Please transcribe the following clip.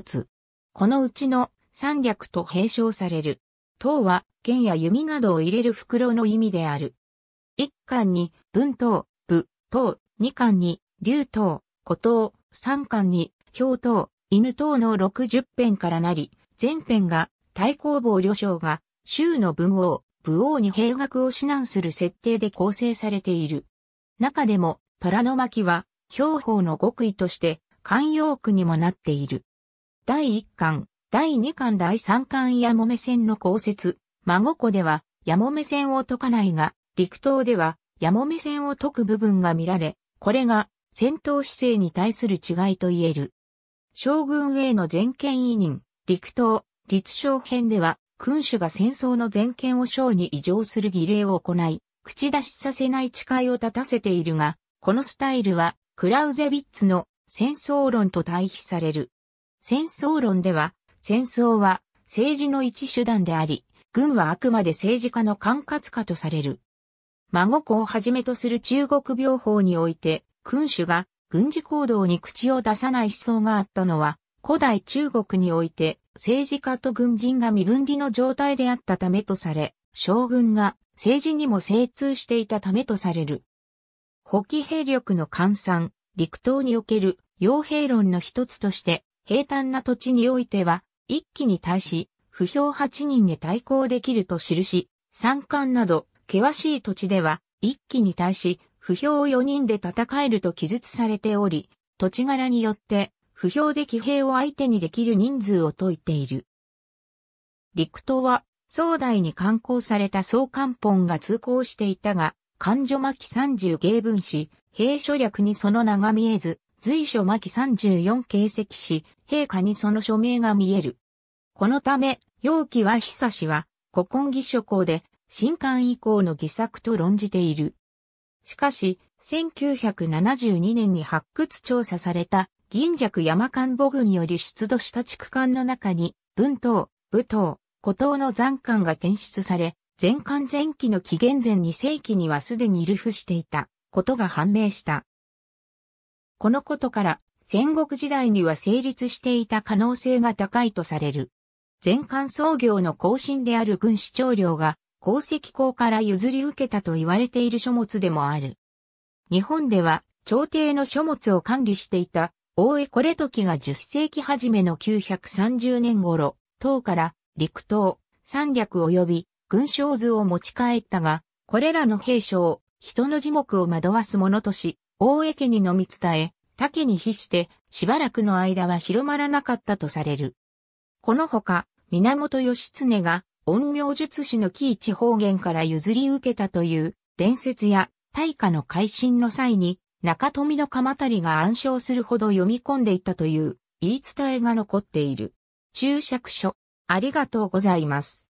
つ。このうちの三略と併称される。刀は剣や弓などを入れる袋の意味である。一巻に文刀、武刀、二巻に竜刀、古刀、三巻に氷刀、犬刀の六十編からなり、全編が太公坊旅将が州の文王、武王に兵学を指南する設定で構成されている。中でも、虎の巻は、兵法の極意として、慣用句にもなっている。第1巻、第2巻第3巻ヤモメ線の公雪。孫子では、ヤモメ線を解かないが、陸島では、ヤモメ線を解く部分が見られ、これが、戦闘姿勢に対する違いと言える。将軍への全権委任、陸島、立将編では、君主が戦争の全権を将に異常する儀礼を行い、口出しさせない誓いを立たせているが、このスタイルは、クラウゼビッツの戦争論と対比される。戦争論では、戦争は政治の一手段であり、軍はあくまで政治家の管轄下とされる。孫子をはじめとする中国病法において、君主が軍事行動に口を出さない思想があったのは、古代中国において政治家と軍人が身分離の状態であったためとされ、将軍が政治にも精通していたためとされる。補給兵力の換算、陸島における傭兵論の一つとして、平坦な土地においては、一揆に対し、不評八人に対抗できると記し、山間など、険しい土地では、一揆に対し、不評四人で戦えると記述されており、土地柄によって、不評で騎兵を相手にできる人数を解いている。陸島は、壮大に観光された総漢本が通行していたが、漢女巻三十芸文史、兵書略にその名が見えず、随所巻34形跡し、陛下にその署名が見える。このため、容器は久しは、古今議書校で、新刊以降の偽作と論じている。しかし、1972年に発掘調査された銀尺山間母具により出土した地区間の中に、文刀、武刀、古島の残刊が検出され、全刊前期の紀元前2世紀にはすでに流布していたことが判明した。このことから、戦国時代には成立していた可能性が高いとされる。全館創業の後進である軍師長領が、功績校から譲り受けたと言われている書物でもある。日本では、朝廷の書物を管理していた、大江これ時が10世紀初めの930年頃、唐から陸東、三略及び軍将図を持ち帰ったが、これらの兵書を人の字目を惑わすものとし、大江家に飲み伝え、他家に比してしばらくの間は広まらなかったとされる。このほか、源義経が陰陽術師の紀一方言から譲り受けたという伝説や大化の改新の際に中富の鎌足が暗唱するほど読み込んでいたという言い伝えが残っている。注釈書、ありがとうございます。